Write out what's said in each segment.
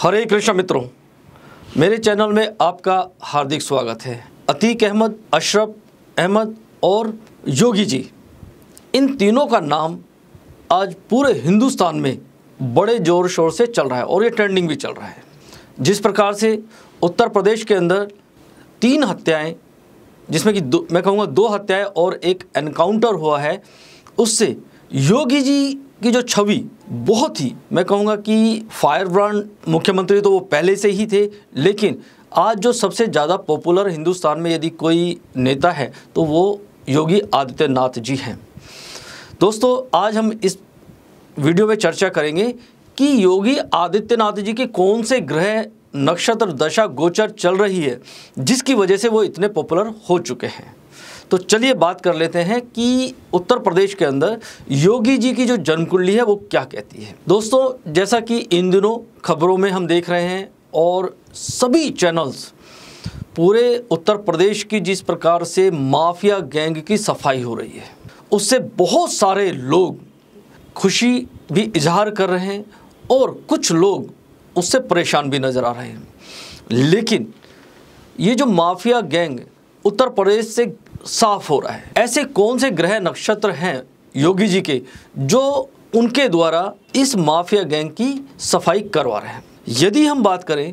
हरे कृष्ण मित्रों मेरे चैनल में आपका हार्दिक स्वागत है अतीक अहमद अशरफ अहमद और योगी जी इन तीनों का नाम आज पूरे हिंदुस्तान में बड़े ज़ोर शोर से चल रहा है और ये ट्रेंडिंग भी चल रहा है जिस प्रकार से उत्तर प्रदेश के अंदर तीन हत्याएं जिसमें कि दो मैं कहूँगा दो हत्याएं और एक एनकाउंटर हुआ है उससे योगी जी की जो छवि बहुत ही मैं कहूँगा कि फायर ब्रांड मुख्यमंत्री तो वो पहले से ही थे लेकिन आज जो सबसे ज़्यादा पॉपुलर हिंदुस्तान में यदि कोई नेता है तो वो योगी आदित्यनाथ जी हैं दोस्तों आज हम इस वीडियो में चर्चा करेंगे कि योगी आदित्यनाथ जी के कौन से ग्रह नक्षत्र दशा गोचर चल रही है जिसकी वजह से वो इतने पॉपुलर हो चुके हैं तो चलिए बात कर लेते हैं कि उत्तर प्रदेश के अंदर योगी जी की जो जन्मकुंडली है वो क्या कहती है दोस्तों जैसा कि इन दिनों खबरों में हम देख रहे हैं और सभी चैनल्स पूरे उत्तर प्रदेश की जिस प्रकार से माफिया गैंग की सफाई हो रही है उससे बहुत सारे लोग खुशी भी इजहार कर रहे हैं और कुछ लोग उससे परेशान भी नज़र आ रहे हैं लेकिन ये जो माफिया गैंग उत्तर प्रदेश से साफ हो रहा है ऐसे कौन से ग्रह नक्षत्र हैं योगी जी के जो उनके द्वारा इस माफिया गैंग की सफाई करवा रहे हैं यदि हम बात करें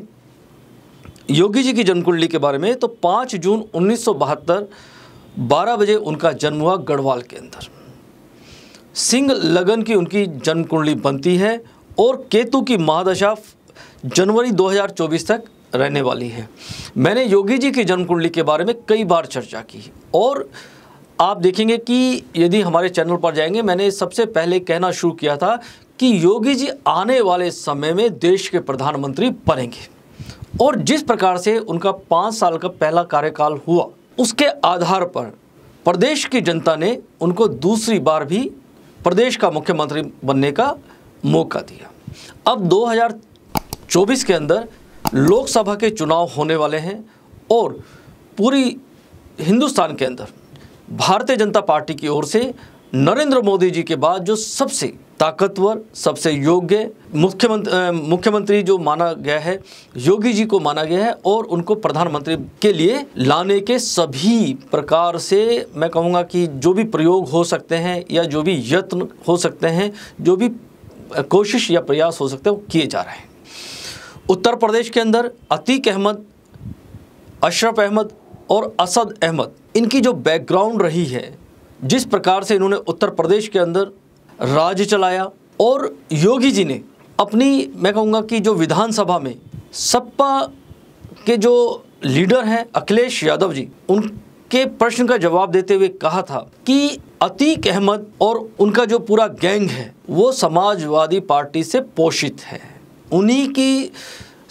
योगी जी की जन्म कुंडली के बारे में तो 5 जून 1972 12 बजे उनका जन्म हुआ गढ़वाल के अंदर सिंह लगन की उनकी जन्म कुंडली बनती है और केतु की महादशा जनवरी 2024 तक रहने वाली है मैंने योगी जी की जन्म कुंडली के बारे में कई बार चर्चा की और आप देखेंगे कि यदि हमारे चैनल पर जाएंगे मैंने सबसे पहले कहना शुरू किया था कि योगी जी आने वाले समय में देश के प्रधानमंत्री बनेंगे और जिस प्रकार से उनका पाँच साल का पहला कार्यकाल हुआ उसके आधार पर प्रदेश की जनता ने उनको दूसरी बार भी प्रदेश का मुख्यमंत्री बनने का मौका दिया अब 2024 के अंदर लोकसभा के चुनाव होने वाले हैं और पूरी हिंदुस्तान के अंदर भारतीय जनता पार्टी की ओर से नरेंद्र मोदी जी के बाद जो सबसे ताकतवर सबसे योग्य मुख्यमंत्री मुख्यमंत्री जो माना गया है योगी जी को माना गया है और उनको प्रधानमंत्री के लिए लाने के सभी प्रकार से मैं कहूँगा कि जो भी प्रयोग हो सकते हैं या जो भी यत्न हो सकते हैं जो भी कोशिश या प्रयास हो सकते हैं वो किए जा रहे हैं उत्तर प्रदेश के अंदर अतीक अहमद अशरफ अहमद और असद अहमद इनकी जो बैकग्राउंड रही है जिस प्रकार से इन्होंने उत्तर प्रदेश के अंदर राज चलाया और योगी जी ने अपनी मैं कहूँगा कि जो विधानसभा में सपा के जो लीडर हैं अखिलेश यादव जी उनके प्रश्न का जवाब देते हुए कहा था कि अतीक अहमद और उनका जो पूरा गैंग है वो समाजवादी पार्टी से पोषित है उन्हीं की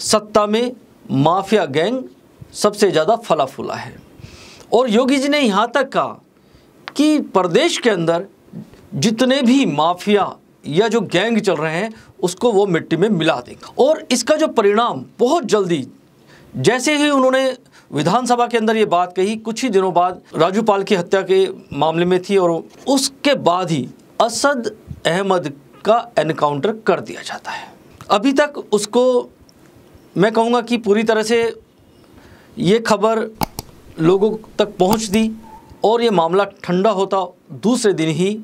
सत्ता में माफिया गैंग सबसे ज़्यादा फला फूला है और योगी जी ने यहाँ तक कहा कि प्रदेश के अंदर जितने भी माफिया या जो गैंग चल रहे हैं उसको वो मिट्टी में मिला देंगे और इसका जो परिणाम बहुत जल्दी जैसे ही उन्होंने विधानसभा के अंदर ये बात कही कुछ ही दिनों बाद राजू पाल की हत्या के मामले में थी और उसके बाद ही असद अहमद का एनकाउंटर कर दिया जाता है अभी तक उसको मैं कहूँगा कि पूरी तरह से ये खबर लोगों तक पहुँच दी और ये मामला ठंडा होता दूसरे दिन ही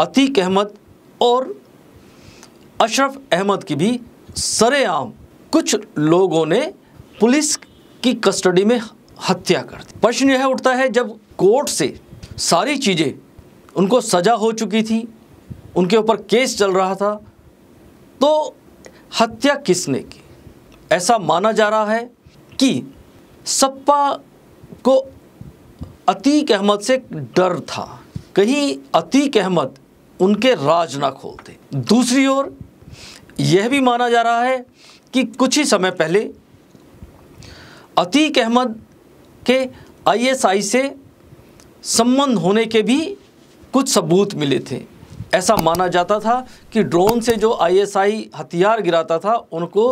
अतीक अहमद और अशरफ अहमद की भी सरेआम कुछ लोगों ने पुलिस की कस्टडी में हत्या कर दी प्रश्न यह उठता है जब कोर्ट से सारी चीज़ें उनको सजा हो चुकी थी उनके ऊपर केस चल रहा था तो हत्या किसने की ऐसा माना जा रहा है कि सप्पा को अतीक अहमद से डर था कहीं अतीक अहमद उनके राज ना खोलते दूसरी ओर यह भी माना जा रहा है कि कुछ ही समय पहले अतीक अहमद के आईएसआई से संबंध होने के भी कुछ सबूत मिले थे ऐसा माना जाता था कि ड्रोन से जो आईएसआई हथियार गिराता था उनको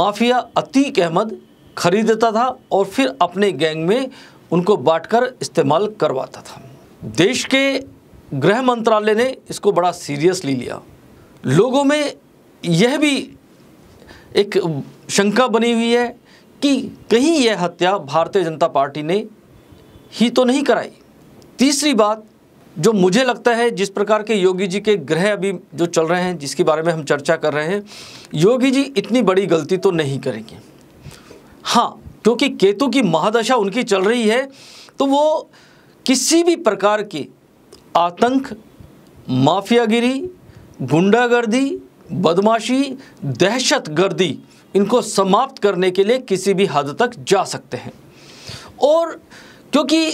माफिया अतीक अहमद खरीदता था और फिर अपने गैंग में उनको बांटकर इस्तेमाल करवाता था देश के गृह मंत्रालय ने इसको बड़ा सीरियसली लिया लोगों में यह भी एक शंका बनी हुई है कि कहीं यह हत्या भारतीय जनता पार्टी ने ही तो नहीं कराई तीसरी बात जो मुझे लगता है जिस प्रकार के योगी जी के ग्रह अभी जो चल रहे हैं जिसके बारे में हम चर्चा कर रहे हैं योगी जी इतनी बड़ी गलती तो नहीं करेंगे हाँ क्योंकि केतु की महादशा उनकी चल रही है तो वो किसी भी प्रकार के आतंक माफियागिरी गुंडागर्दी बदमाशी दहशत गर्दी इनको समाप्त करने के लिए किसी भी हद तक जा सकते हैं और क्योंकि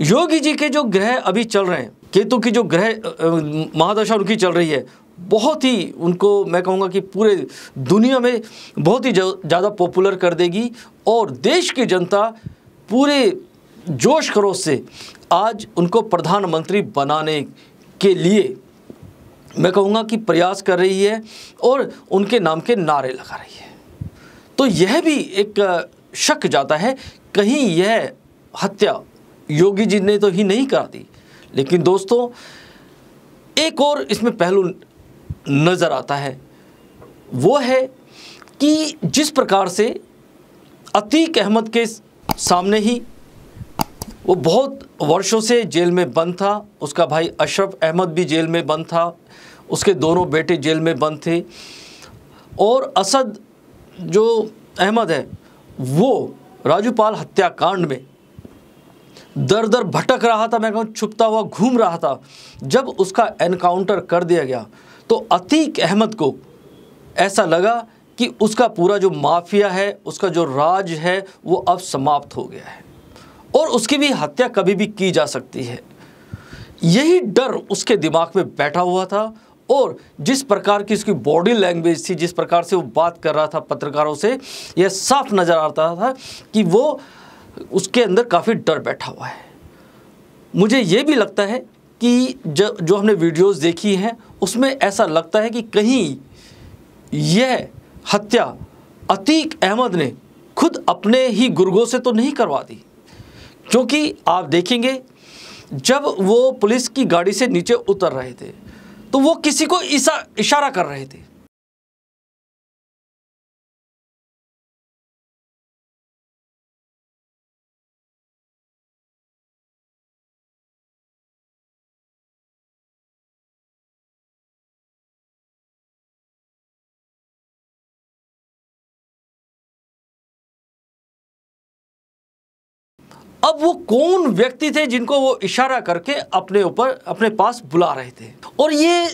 योगी जी के जो ग्रह अभी चल रहे हैं केतु की जो ग्रह महादशा उनकी चल रही है बहुत ही उनको मैं कहूँगा कि पूरे दुनिया में बहुत ही ज़्यादा पॉपुलर कर देगी और देश की जनता पूरे जोश खरोश से आज उनको प्रधानमंत्री बनाने के लिए मैं कहूँगा कि प्रयास कर रही है और उनके नाम के नारे लगा रही है तो यह भी एक शक जाता है कहीं यह हत्या योगी जी ने तो ही नहीं कर दी लेकिन दोस्तों एक और इसमें पहलू नज़र आता है वो है कि जिस प्रकार से अतीक अहमद के सामने ही वो बहुत वर्षों से जेल में बंद था उसका भाई अशरफ अहमद भी जेल में बंद था उसके दोनों बेटे जेल में बंद थे और असद जो अहमद है वो राजूपाल हत्याकांड में दर दर भटक रहा था मैं कहूँ छुपता हुआ घूम रहा था जब उसका एनकाउंटर कर दिया गया तो अतीक अहमद को ऐसा लगा कि उसका पूरा जो माफिया है उसका जो राज है वो अब समाप्त हो गया है और उसकी भी हत्या कभी भी की जा सकती है यही डर उसके दिमाग में बैठा हुआ था और जिस प्रकार की उसकी बॉडी लैंग्वेज थी जिस प्रकार से वो बात कर रहा था पत्रकारों से यह साफ नज़र आता था कि वो उसके अंदर काफ़ी डर बैठा हुआ है मुझे ये भी लगता है कि जो जो हमने वीडियोस देखी हैं उसमें ऐसा लगता है कि कहीं यह हत्या अतीक अहमद ने खुद अपने ही गुर्गों से तो नहीं करवा दी क्योंकि आप देखेंगे जब वो पुलिस की गाड़ी से नीचे उतर रहे थे तो वो किसी को इशारा कर रहे थे अब वो कौन व्यक्ति थे जिनको वो इशारा करके अपने ऊपर अपने पास बुला रहे थे और ये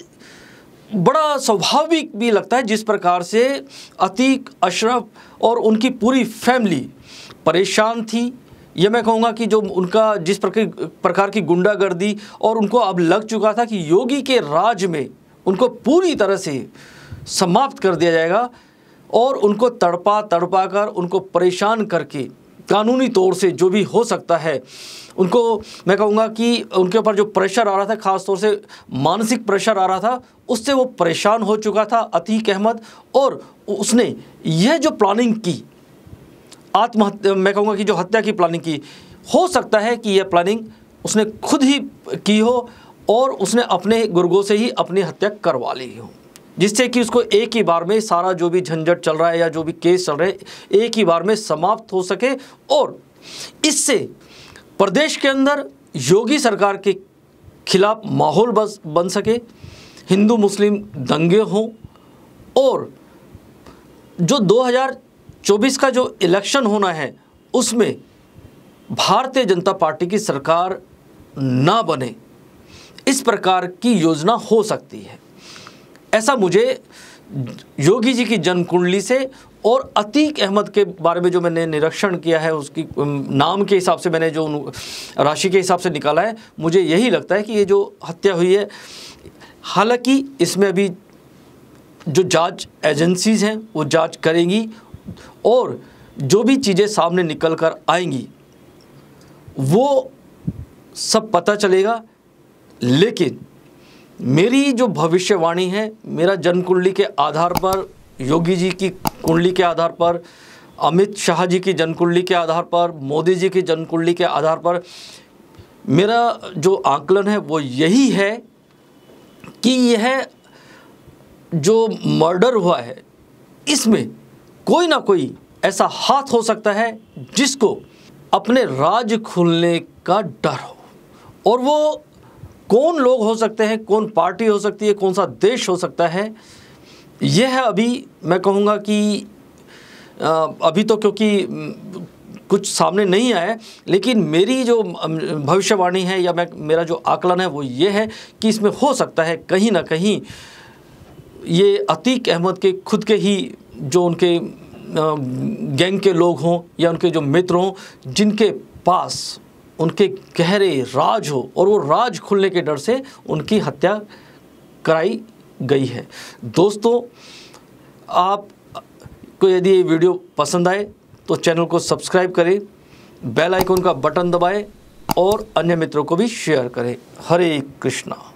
बड़ा स्वाभाविक भी लगता है जिस प्रकार से अतीक अशरफ और उनकी पूरी फैमिली परेशान थी ये मैं कहूँगा कि जो उनका जिस प्रकार प्रकार की गुंडागर्दी और उनको अब लग चुका था कि योगी के राज में उनको पूरी तरह से समाप्त कर दिया जाएगा और उनको तड़पा तड़पा कर उनको परेशान करके कानूनी तौर से जो भी हो सकता है उनको मैं कहूँगा कि उनके ऊपर जो प्रेशर आ रहा था ख़ास तौर से मानसिक प्रेशर आ रहा था उससे वो परेशान हो चुका था अतीक अहमद और उसने यह जो प्लानिंग की आत्महत्या मैं कहूँगा कि जो हत्या की प्लानिंग की हो सकता है कि यह प्लानिंग उसने खुद ही की हो और उसने अपने गुर्गों से ही अपनी हत्या करवा ली हो जिससे कि उसको एक ही बार में सारा जो भी झंझट चल रहा है या जो भी केस चल रहे हैं एक ही बार में समाप्त हो सके और इससे प्रदेश के अंदर योगी सरकार के खिलाफ माहौल बस बन सके हिंदू मुस्लिम दंगे हों और जो 2024 का जो इलेक्शन होना है उसमें भारतीय जनता पार्टी की सरकार ना बने इस प्रकार की योजना हो सकती है ऐसा मुझे योगी जी की जन्म कुंडली से और अतीक अहमद के बारे में जो मैंने निरीक्षण किया है उसकी नाम के हिसाब से मैंने जो राशि के हिसाब से निकाला है मुझे यही लगता है कि ये जो हत्या हुई है हालांकि इसमें अभी जो जांच एजेंसीज हैं वो जांच करेंगी और जो भी चीज़ें सामने निकल कर आएंगी वो सब पता चलेगा लेकिन मेरी जो भविष्यवाणी है मेरा जन्म कुंडली के आधार पर योगी जी की कुंडली के आधार पर अमित शाह जी की जन्म कुंडली के आधार पर मोदी जी की जन्म कुंडली के आधार पर मेरा जो आकलन है वो यही है कि यह जो मर्डर हुआ है इसमें कोई ना कोई ऐसा हाथ हो सकता है जिसको अपने राज खुलने का डर हो और वो कौन लोग हो सकते हैं कौन पार्टी हो सकती है कौन सा देश हो सकता है यह है अभी मैं कहूँगा कि अभी तो क्योंकि कुछ सामने नहीं आया लेकिन मेरी जो भविष्यवाणी है या मैं मेरा जो आकलन है वो ये है कि इसमें हो सकता है कहीं ना कहीं ये अतीक अहमद के खुद के ही जो उनके गैंग के लोग हों या उनके जो मित्र हों जिनके पास उनके गहरे राज हो और वो राज खुलने के डर से उनकी हत्या कराई गई है दोस्तों आप को यदि ये वीडियो पसंद आए तो चैनल को सब्सक्राइब करें बेल आइकन का बटन दबाएं और अन्य मित्रों को भी शेयर करें हरे कृष्णा